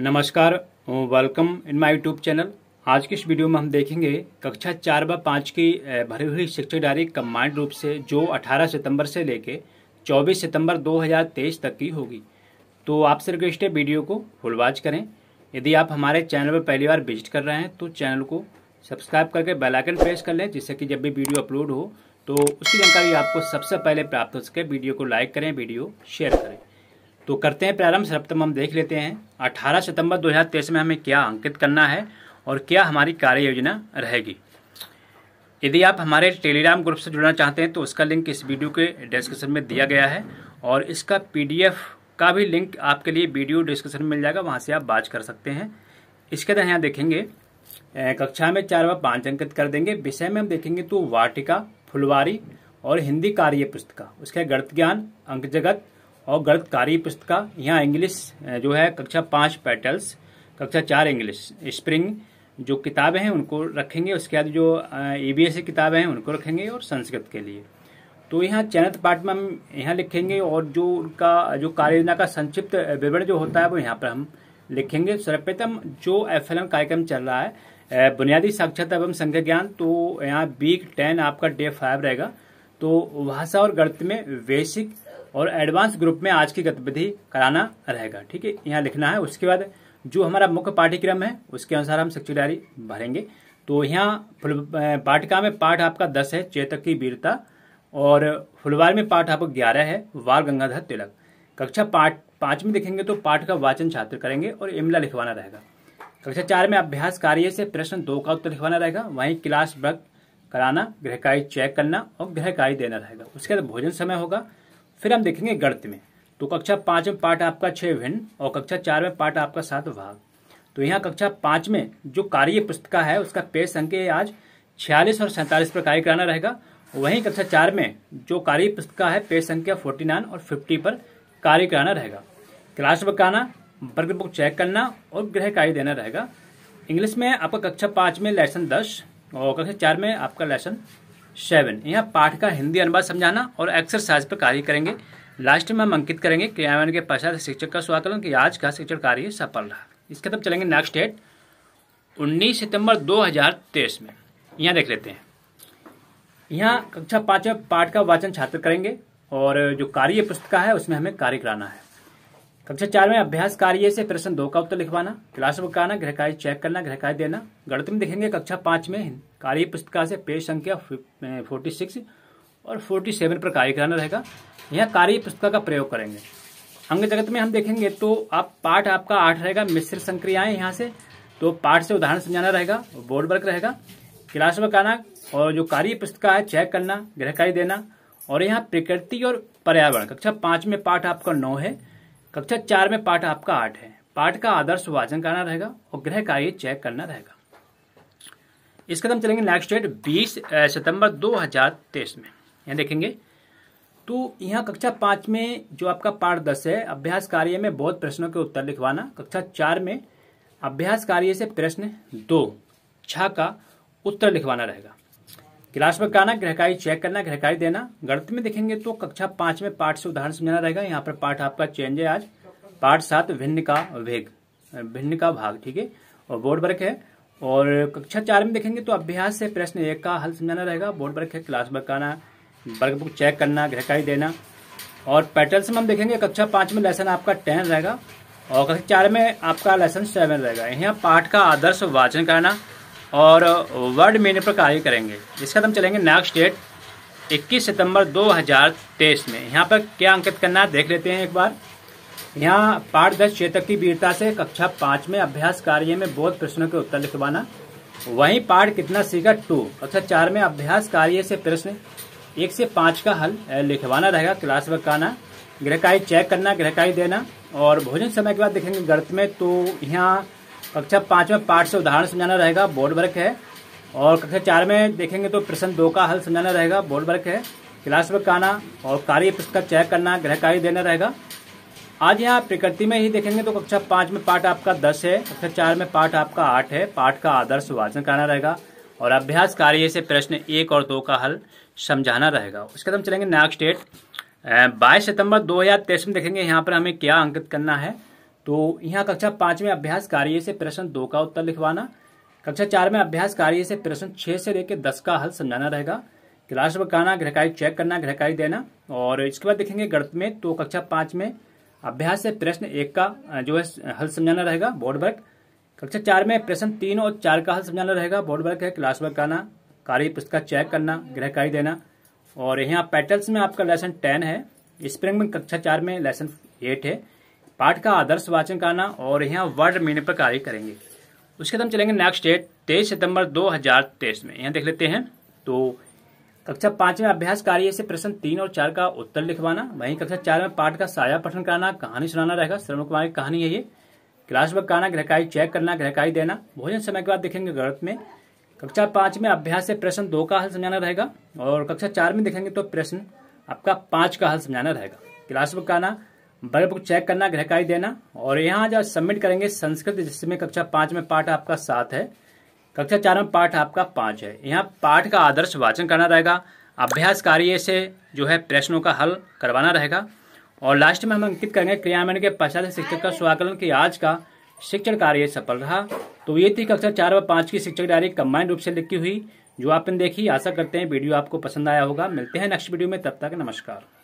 नमस्कार welcome in my YouTube channel आज की इस वीडियो में हम देखेंगे कक्षा चार व पाँच की भरी हुई शिक्षक डायरी कम्बाइंड रूप से जो 18 सितंबर से लेके 24 सितंबर 2023 तक की होगी तो आपसे रिक्वेस्ट है वीडियो को फुल करें यदि आप हमारे चैनल पर पहली बार विजिट कर रहे हैं तो चैनल को सब्सक्राइब करके बेलाइकन प्रेस कर लें जिससे कि जब भी वीडियो अपलोड हो तो उसकी जानकारी आपको सबसे पहले प्राप्त हो सके वीडियो को लाइक करें वीडियो शेयर करें तो करते हैं प्रारंभ सप्तम हम देख लेते हैं 18 सितंबर 2023 में हमें क्या अंकित करना है और क्या हमारी कार्य योजना रहेगी यदि आप हमारे टेलीग्राम ग्रुप से जुड़ना चाहते हैं तो उसका लिंक इस वीडियो के डिस्क्रिप्शन में दिया गया है और इसका पीडीएफ का भी लिंक आपके लिए वीडियो डिस्क्रिप्शन में मिल जाएगा वहाँ से आप बात कर सकते हैं इसके तरह यहाँ देखेंगे कक्षा में चार व पाँच अंकित कर देंगे विषय में हम देखेंगे तो वाटिका फुलवारी और हिंदी कार्य पुस्तिका उसके गणित ज्ञान अंक जगत और कार्य पुस्तिका यहाँ इंग्लिश जो है कक्षा पाँच पेटल्स कक्षा चार इंग्लिश स्प्रिंग जो किताबें हैं उनको रखेंगे उसके बाद जो ई बी एस सी किताबें हैं उनको रखेंगे और संस्कृत के लिए तो यहाँ चयनित पाठ में हम यहाँ लिखेंगे और जो उनका जो कार्य योजना का संक्षिप्त विवरण जो होता है वो यहाँ पर हम लिखेंगे सर्वप्रथम जो एफ एल एम कार्यक्रम चल रहा है बुनियादी साक्षरता एवं संख्या ज्ञान तो यहाँ बीक टेन e आपका डे फाइव रहेगा तो भाषा और गणित में बेसिक और एडवांस ग्रुप में आज की गतिविधि कराना रहेगा ठीक है यहाँ लिखना है उसके बाद जो हमारा मुख्य पाठ्यक्रम है उसके अनुसार हम शिक्षक डायरी भरेंगे तो यहाँ पाठिका में पाठ आपका दस है चेतक की वीरता और फुलवार में पाठ आपका ग्यारह है वार गंगाधर तिलक कक्षा पाठ पांच में देखेंगे तो पाठ का वाचन छात्र करेंगे और इमला लिखवाना रहेगा कक्षा चार में अभ्यास कार्य से प्रश्न दो का उत्तर लिखवाना रहेगा वहीं क्लास वर्क कराना गृहकारी चेक करना और गृहकारी देना रहेगा उसके बाद भोजन समय होगा फिर हम देखेंगे गणित में तो कक्षा पांच में पाठ आपका छह भिन्न और कक्षा चार में पाठ आपका सात भाग तो यहाँ कक्षा पांच में जो कार्य पुस्तिका है उसका पेज संख्या आज छियालीस और सैंतालीस पर कार्य कराना रहेगा वहीं कक्षा चार में जो कार्य पुस्तिका है पेज संख्या फोर्टी नाइन और फिफ्टी पर कार्य कराना रहेगा क्लास वर्क आना वर्ग बुक चेक करना और गृह कार्य देना रहेगा इंग्लिश में आपका कक्षा पांच में लेसन दस और कक्षा चार में आपका लेसन सेवन यहाँ पाठ का हिंदी अनुवाद समझाना और एक्सरसाइज पर कार्य करेंगे लास्ट में हम अंकित करेंगे क्रियान्वयन के पश्चात शिक्षक का स्वाकलन कि आज का शिक्षण कार्य सफल रहा इसके तब चलेंगे नेक्स्ट डेट 19 सितंबर 2023 में यहाँ देख लेते हैं यहाँ कक्षा में पाठ का वाचन छात्र करेंगे और जो कार्य पुस्तिका है उसमें हमें कार्य कराना है कक्षा चार में अभ्यास कार्य से प्रश्न दो का उत्तर लिखवाना क्लास में आना गृह कार्य चेक करना गृह कार्य देना गणित में देखेंगे कक्षा पांच में कार्य पुस्तिका से पेज संख्या फोर्टी सिक्स और फोर्टी सेवन पर कार्य कराना रहेगा यहाँ कार्य पुस्तिका का प्रयोग करेंगे अंग जगत में हम देखेंगे तो आप पाठ आपका आठ रहेगा मिश्र संक्रियाएं यहाँ से तो पाठ से उदाहरण समझाना रहेगा बोर्ड वर्क रहेगा क्लास में आना और जो कार्य पुस्तिका है चेक करना गृह कार्य देना और यहाँ प्रकृति और पर्यावरण कक्षा पांच में पाठ आपका नौ है कक्षा चार में पाठ आपका आठ है पाठ का आदर्श वाचन करना रहेगा और गृह कार्य चेक करना रहेगा इस हम चलेंगे नेक्स्ट डेट 20 सितंबर 2023 में यहाँ देखेंगे तो यहाँ कक्षा पांच में जो आपका पाठ दस है अभ्यास कार्य में बहुत प्रश्नों के उत्तर लिखवाना कक्षा चार में अभ्यास कार्य से प्रश्न दो छा का उत्तर लिखवाना रहेगा क्लास में आना ग्रहकारी चेक करना ग्रहकारी देना गणित में देखेंगे तो कक्षा पांच में पाठ से उदाहरण समझाना रहेगा यहाँ पर पाठ आपका चेंज है आज पाठ सात भिन्न का वेग भिन्न का भाग ठीक है और बोर्ड वर्क है और कक्षा चार में देखेंगे तो अभ्यास से प्रश्न एक का हल समझाना रहेगा बोर्ड वर्क है क्लास वर्क आना वर्क बुक चेक करना ग्रहकारी देना और पैटर्न में हम देखेंगे कक्षा पांच में लेसन आपका टेन रहेगा और कक्षा चार में आपका लेसन सेवन रहेगा यहाँ पाठ का आदर्श वाचन करना और वर्ड मीनिंग पर कार्य करेंगे इसके बाद हम चलेंगे नेक्स्ट डेट 21 सितंबर 2023 में यहाँ पर क्या अंकित करना है देख लेते हैं एक बार यहाँ पाठ दस चेतक की वीरता से कक्षा पाँच में अभ्यास कार्य में बोध प्रश्नों के उत्तर लिखवाना वहीं पाठ कितना सीखा टू कक्षा चार में अभ्यास कार्य से प्रश्न एक से पाँच का हल लिखवाना रहेगा क्लास वर्क आना ग्रहकाई चेक करना ग्रहकाई देना और भोजन समय के बाद देखेंगे गर्त में तो यहाँ कक्षा पांच में पाठ से उदाहरण समझाना रहेगा बोर्ड वर्क है और कक्षा चार में देखेंगे तो प्रश्न दो का हल समझाना रहेगा बोर्ड वर्क है क्लास वर्क आना और कार्य पुस्तक चेक करना गृह कार्य देना रहेगा आज यहाँ प्रकृति में ही देखेंगे तो कक्षा पांच में पाठ आपका दस है कक्षा चार में पाठ आपका आठ है पाठ का आदर्श वाचन कराना रहेगा और अभ्यास कार्य से प्रश्न एक और दो का हल समझाना रहेगा उसके बाद हम चलेंगे नेक्स्ट डेट बाईस सितंबर दो हजार तेईस में देखेंगे यहाँ पर हमें क्या अंकित करना है तो यहाँ कक्षा पांच में अभ्यास कार्य से प्रश्न दो का उत्तर लिखवाना कक्षा चार में अभ्यास कार्य से प्रश्न छह से लेकर दस का हल समझाना रहेगा क्लास बकाना ग्रहकारी चेक करना ग्रहकारी देना और इसके बाद देखेंगे गणित में तो कक्षा पांच में अभ्यास से प्रश्न एक का जो है हल समझाना रहेगा बोर्ड वर्क कक्षा चार में प्रश्न तीन और चार का हल समझाना रहेगा बोर्ड वर्क है क्लास वर्क आना कार्य पुस्तक चेक करना ग्रहकारी देना और यहाँ पैटल्स में आपका लेसन टेन है स्प्रिंग में कक्षा चार में लेसन एट है पाठ का आदर्श वाचन करना और यहाँ वर्ड मीनिंग पर कार्य करेंगे उसके बाद हम चलेंगे नेक्स्ट डेट तेईस सितंबर 2023 में यहाँ देख लेते हैं तो कक्षा पांच में अभ्यास कार्य से प्रश्न तीन और चार का उत्तर लिखवाना वहीं कक्षा चार में पाठ का साया पठन करना कहानी सुनाना रहेगा श्रवण कुमार की कहानी है ये क्लास वर्क करना ग्रहकारी चेक करना ग्रहकारी देना भोजन समय के बाद देखेंगे गर्भ में कक्षा पांच में अभ्यास से प्रश्न दो का हल समझाना रहेगा और कक्षा चार में देखेंगे तो प्रश्न आपका पांच का हल समझाना रहेगा क्लास वर्क करना बल्ब को चेक करना ग्रहकारी देना और यहाँ जब सबमिट करेंगे संस्कृत जिसमें कक्षा पांच में पाठ आपका सात है कक्षा चार में पाठ आपका पांच है यहाँ पाठ का आदर्श वाचन करना रहेगा अभ्यास कार्य से जो है प्रश्नों का हल करवाना रहेगा और लास्ट में हम अंकित करेंगे क्रियान्वयन के पश्चात शिक्षक का स्वाकलन की आज का शिक्षण कार्य सफल रहा तो ये थी कक्षा चार व पांच की शिक्षक डायरी कम्बाइंड रूप से लिखी हुई जो आपने देखी आशा करते हैं वीडियो आपको पसंद आया होगा मिलते हैं नेक्स्ट वीडियो में तब तक नमस्कार